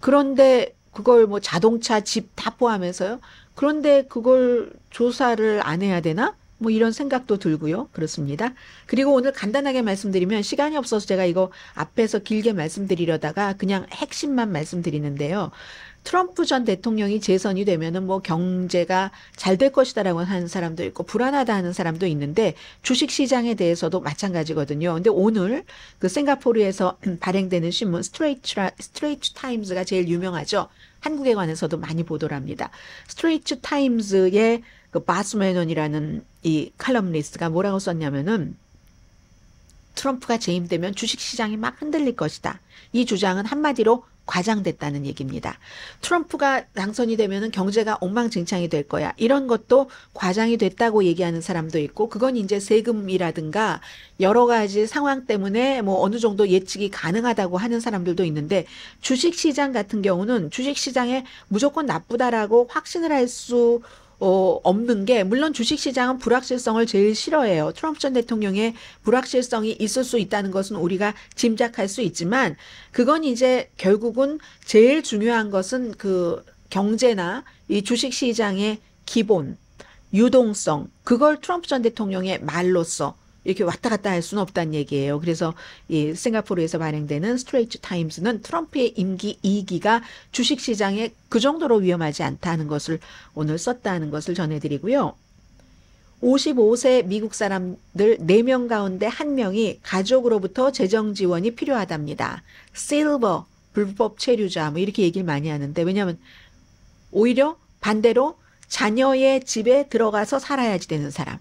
그런데 그걸 뭐 자동차, 집 다 포함해서요. 그런데 그걸 조사를 안 해야 되나? 뭐 이런 생각도 들고요. 그렇습니다. 그리고 오늘 간단하게 말씀드리면 시간이 없어서 제가 이거 앞에서 길게 말씀드리려다가 그냥 핵심만 말씀드리는데요. 트럼프 전 대통령이 재선이 되면은 뭐 경제가 잘 될 것이다라고 하는 사람도 있고 불안하다 하는 사람도 있는데 주식 시장에 대해서도 마찬가지거든요. 근데 오늘 그 싱가포르에서 발행되는 신문 스트레이트 스트레이트 타임즈가 제일 유명하죠. 한국에 관해서도 많이 보도를 합니다. 스트레이트 타임즈의 그 바스메논이라는 이 칼럼니스트가 뭐라고 썼냐면은 트럼프가 재임되면 주식 시장이 막 흔들릴 것이다. 이 주장은 한마디로 과장됐다는 얘기입니다. 트럼프가 당선이 되면 경제가 엉망진창이 될 거야. 이런 것도 과장이 됐다고 얘기하는 사람도 있고, 그건 이제 세금이라든가 여러 가지 상황 때문에 뭐 어느 정도 예측이 가능하다고 하는 사람들도 있는데, 주식시장 같은 경우는 주식시장에 무조건 나쁘다라고 확신을 할수 어, 없는 게 물론 주식시장은 불확실성을 제일 싫어해요. 트럼프 전 대통령의 불확실성이 있을 수 있다는 것은 우리가 짐작할 수 있지만 그건 이제 결국은 제일 중요한 것은 그 경제나 이 주식시장의 기본 유동성 그걸 트럼프 전 대통령의 말로써 이렇게 왔다 갔다 할 수는 없다는 얘기예요. 그래서 이 싱가포르에서 발행되는 스트레이트 타임즈는 트럼프의 임기 2기가 주식 시장에 그 정도로 위험하지 않다는 것을 오늘 썼다는 것을 전해드리고요. 55세 미국 사람들 4명 가운데 1명이 가족으로부터 재정 지원이 필요하답니다. 실버, 불법 체류자 뭐 이렇게 얘기를 많이 하는데 왜냐하면 오히려 반대로 자녀의 집에 들어가서 살아야지 되는 사람.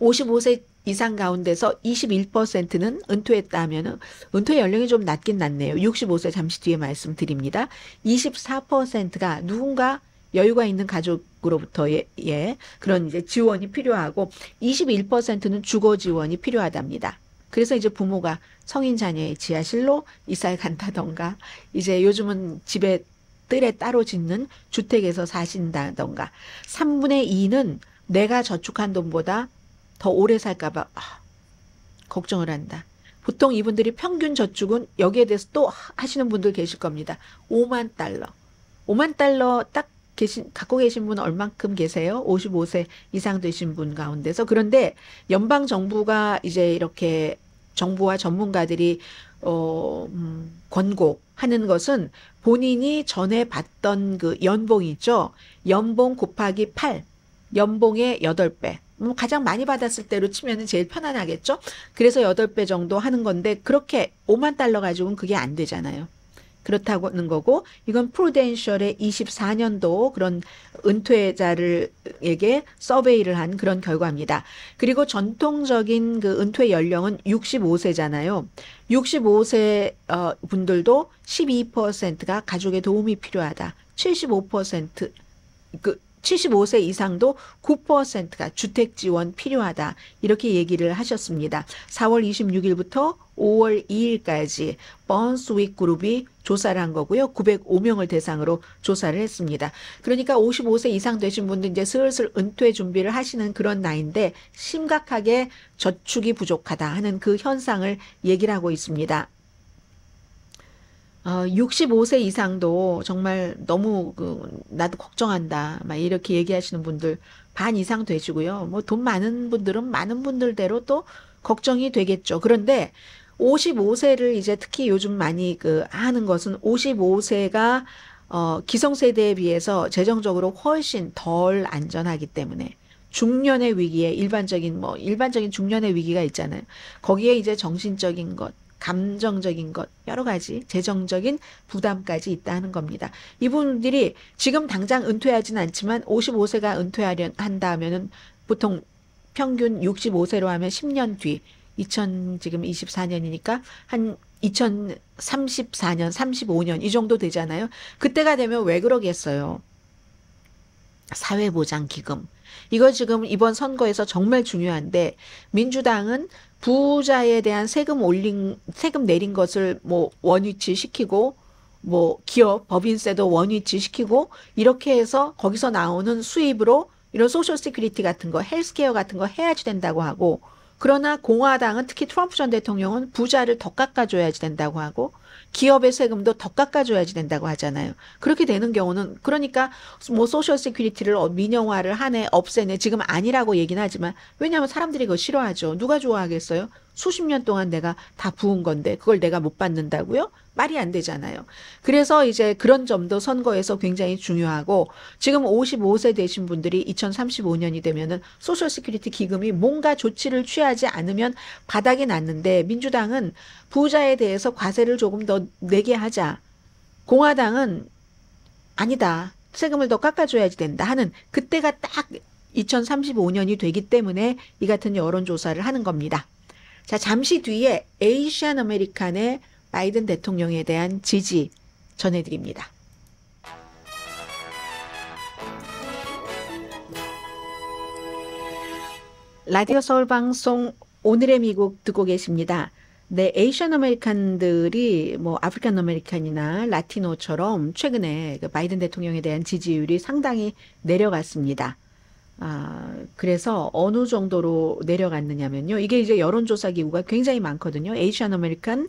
55세 이상 가운데서 21%는 은퇴했다 하면은 은퇴 연령이 좀 낮긴 낮네요. 65세 잠시 뒤에 말씀드립니다. 24%가 누군가 여유가 있는 가족으로부터의 예, 그런 이제 지원이 필요하고 21%는 주거 지원이 필요하답니다. 그래서 이제 부모가 성인 자녀의 지하실로 이사를 간다던가 이제 요즘은 집에 뜰에 따로 짓는 주택에서 사신다던가 3분의 2는 내가 저축한 돈보다 더 오래 살까봐 아, 걱정을 한다. 보통 이분들이 평균 저축은 여기에 대해서 또 하시는 분들 계실 겁니다. 5만 달러. 5만 달러 딱 계신, 갖고 계신 분 얼만큼 계세요? 55세 이상 되신 분 가운데서. 그런데 연방 정부가 이제 이렇게 정부와 전문가들이 어, 음, 권고하는 것은 본인이 전에 봤던그 연봉 이죠 연봉 곱하기 8, 연봉의 8배. 뭐 가장 많이 받았을 때로 치면 제일 편안하겠죠. 그래서 여덟 배 정도 하는 건데 그렇게 5만 달러 가지고는 그게 안 되잖아요. 그렇다고는 거고 이건 프로덴셜의 24년도 그런 은퇴자를에게 서베이를 한 그런 결과입니다. 그리고 전통적인 그 은퇴 연령은 65세잖아요. 65세 어, 분들도 12%가 가족의 도움이 필요하다. 75%그 75세 이상도 9%가 주택 지원 필요하다. 이렇게 얘기를 하셨습니다. 4월 26일부터 5월 2일까지 번스윅 그룹이 조사를 한 거고요. 905명을 대상으로 조사를 했습니다. 그러니까 55세 이상 되신 분들 이제 슬슬 은퇴 준비를 하시는 그런 나이인데 심각하게 저축이 부족하다 하는 그 현상을 얘기를 하고 있습니다. 어, 65세 이상도 정말 너무 그, 나도 걱정한다. 막 이렇게 얘기하시는 분들 반 이상 되시고요. 뭐 돈 많은 분들은 많은 분들대로 또 걱정이 되겠죠. 그런데 55세를 이제 특히 요즘 많이 그 하는 것은 55세가 어, 기성세대에 비해서 재정적으로 훨씬 덜 안전하기 때문에 중년의 위기에 일반적인 뭐 일반적인 중년의 위기가 있잖아요. 거기에 이제 정신적인 것, 감정적인 것, 여러 가지 재정적인 부담까지 있다는 겁니다. 이분들이 지금 당장 은퇴하지는 않지만 55세가 은퇴하려 한다면은 보통 평균 65세로 하면 10년 뒤, 2000 지금 24년이니까 한 2034년, 35년 이 정도 되잖아요. 그때가 되면 왜 그러겠어요? 사회보장기금. 이거 지금 이번 선거에서 정말 중요한데 민주당은 부자에 대한 세금 올린 세금 내린 것을 뭐 원위치 시키고 뭐 기업 법인세도 원위치 시키고 이렇게 해서 거기서 나오는 수입으로 이런 소셜 시큐리티 같은 거 헬스케어 같은 거 해야지 된다고 하고 그러나 공화당은 특히 트럼프 전 대통령은 부자를 더 깎아줘야지 된다고 하고 기업의 세금도 더 깎아줘야지 된다고 하잖아요. 그렇게 되는 경우는 그러니까 뭐 소셜 시큐리티를 어, 민영화를 하네 없애네 지금 아니라고 얘기는 하지만 왜냐하면 사람들이 그거 싫어하죠. 누가 좋아하겠어요? 수십 년 동안 내가 다 부은 건데 그걸 내가 못 받는다고요? 말이 안 되잖아요. 그래서 이제 그런 점도 선거에서 굉장히 중요하고 지금 55세 되신 분들이 2035년이 되면은 소셜 시큐리티 기금이 뭔가 조치를 취하지 않으면 바닥이 났는데 민주당은 부자에 대해서 과세를 조금 더 내게 하자. 공화당은 아니다. 세금을 더 깎아줘야지 된다 하는 그때가 딱 2035년이 되기 때문에 이 같은 여론조사를 하는 겁니다. 자, 잠시 뒤에 에이시안 아메리칸의 바이든 대통령에 대한 지지 전해드립니다. 라디오 서울 방송 오늘의 미국 듣고 계십니다. 네, 에이션 아메리칸들이 뭐 아프리칸 아메리칸이나 라티노처럼 최근에 그 바이든 대통령에 대한 지지율이 상당히 내려갔습니다. 아, 그래서 어느 정도로 내려갔느냐면요. 이게 이제 여론조사 기구가 굉장히 많거든요. Asian American,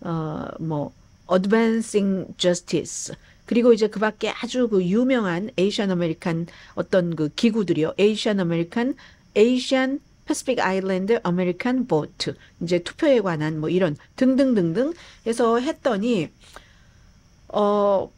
어, 뭐, Advancing Justice. 그리고 이제 그 밖에 아주 그 유명한 Asian American 어떤 그 기구들이요. Asian American, Asian Pacific Island American Vote. 이제 투표에 관한 뭐 이런 등등등등 해서 했더니, 어,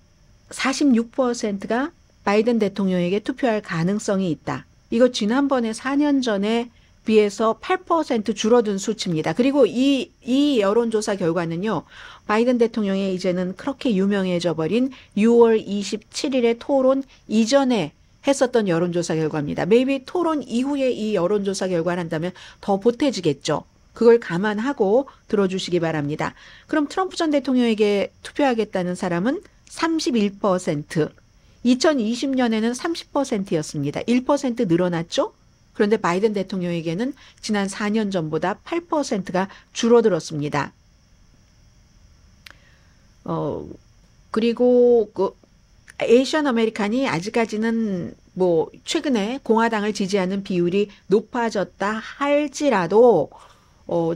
46%가 바이든 대통령에게 투표할 가능성이 있다. 이거 지난번에 4년 전에 비해서 8% 줄어든 수치입니다. 그리고 이, 이 여론조사 결과는요, 바이든 대통령의 이제는 그렇게 유명해져 버린 6월 2 7일에 토론 이전에 했었던 여론조사 결과입니다. 매일 토론 이후에 이 여론조사 결과를 한다면 더 보태지겠죠. 그걸 감안하고 들어주시기 바랍니다. 그럼 트럼프 전 대통령에게 투표하겠다는 사람은 31%, 2020년에는 30%였습니다. 1% 늘어났죠? 그런데 바이든 대통령에게는 지난 4년 전보다 8%가 줄어들었습니다. 어, 그리고 그 에이션 아메리칸이 아직까지는 뭐 최근에 공화당을 지지하는 비율이 높아졌다 할지라도 어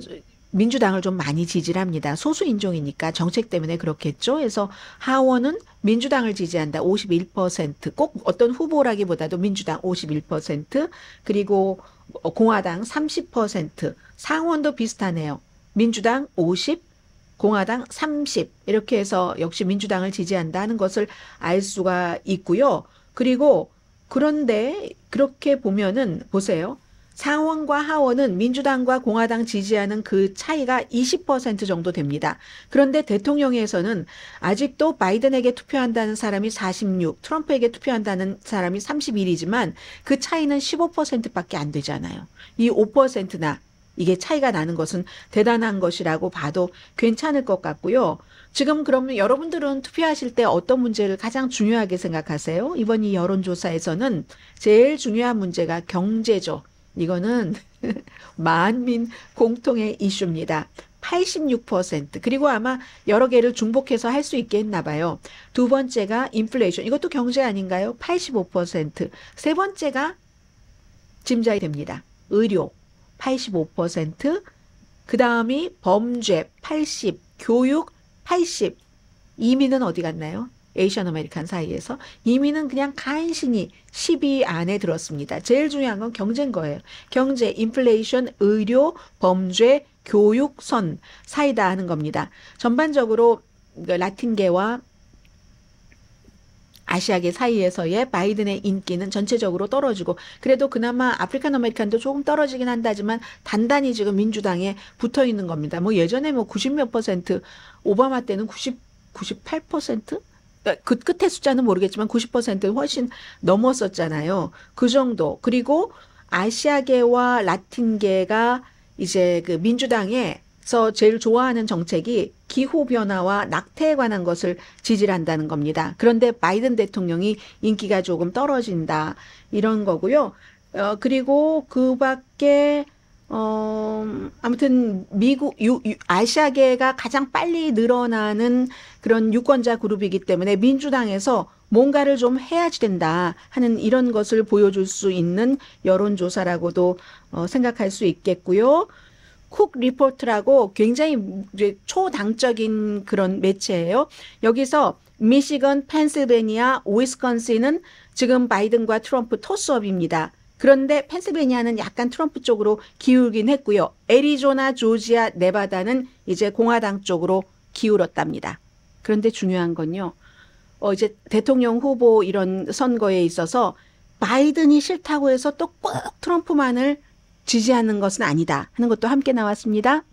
민주당을 좀 많이 지지를 합니다. 소수인종이니까 정책 때문에 그렇겠죠. 그래서 하원은 민주당을 지지한다. 51%꼭 어떤 후보라기보다도 민주당 51% 그리고 공화당 30% 상원도 비슷하네요. 민주당 50 공화당 30 이렇게 해서 역시 민주당을 지지한다는 것을 알 수가 있고요. 그리고 그런데 그렇게 보면은 보세요. 상원과 하원은 민주당과 공화당 지지하는 그 차이가 20% 정도 됩니다. 그런데 대통령에서는 아직도 바이든에게 투표한다는 사람이 46, 트럼프에게 투표한다는 사람이 31이지만 그 차이는 15%밖에 안 되잖아요. 이 5%나 이게 차이가 나는 것은 대단한 것이라고 봐도 괜찮을 것 같고요. 지금 그러면 여러분들은 투표하실 때 어떤 문제를 가장 중요하게 생각하세요? 이번 이 여론조사에서는 제일 중요한 문제가 경제죠. 이거는 만민 공통의 이슈입니다. 86% 그리고 아마 여러 개를 중복해서 할 수 있겠나 봐요. 두 번째가 인플레이션 이것도 경제 아닌가요? 85%세 번째가 짐작이 됩니다. 의료 85%그 다음이 범죄 80 교육 80 이민은 어디 갔나요? 에이션 아메리칸 사이에서 이미는 그냥 간신히 10위 안에 들었습니다. 제일 중요한 건 경제인 거예요. 경제, 인플레이션, 의료, 범죄, 교육, 선 사이다 하는 겁니다. 전반적으로 그 라틴계와 아시아계 사이에서의 바이든의 인기는 전체적으로 떨어지고 그래도 그나마 아프리칸 아메리칸도 조금 떨어지긴 한다지만 단단히 지금 민주당에 붙어 있는 겁니다. 뭐 예전에 뭐90몇 퍼센트 오바마 때는 90 98퍼센트 그러니까 그 끝에 숫자는 모르겠지만 90% 훨씬 넘었었잖아요. 그 정도. 그리고 아시아계와 라틴계가 이제 그 민주당에서 제일 좋아하는 정책이 기후변화와 낙태에 관한 것을 지지 한다는 겁니다. 그런데 바이든 대통령이 인기가 조금 떨어진다. 이런 거고요. 어, 그리고 그 밖에 어, 아무튼 미국 유, 유, 아시아계가 가장 빨리 늘어나는 그런 유권자 그룹이기 때문에 민주당에서 뭔가를 좀 해야지 된다 하는 이런 것을 보여줄 수 있는 여론조사라고도 어, 생각할 수 있겠고요. 쿡 리포트라고 굉장히 초당적인 그런 매체예요. 여기서 미시건, 펜실베니아, 위스콘신은 지금 바이든과 트럼프 토스업입니다. 그런데 펜실베니아는 약간 트럼프 쪽으로 기울긴 했고요. 애리조나, 조지아, 네바다는 이제 공화당 쪽으로 기울었답니다. 그런데 중요한 건요. 어, 이제 대통령 후보 이런 선거에 있어서 바이든이 싫다고 해서 또 꼭 트럼프만을 지지하는 것은 아니다 하는 것도 함께 나왔습니다.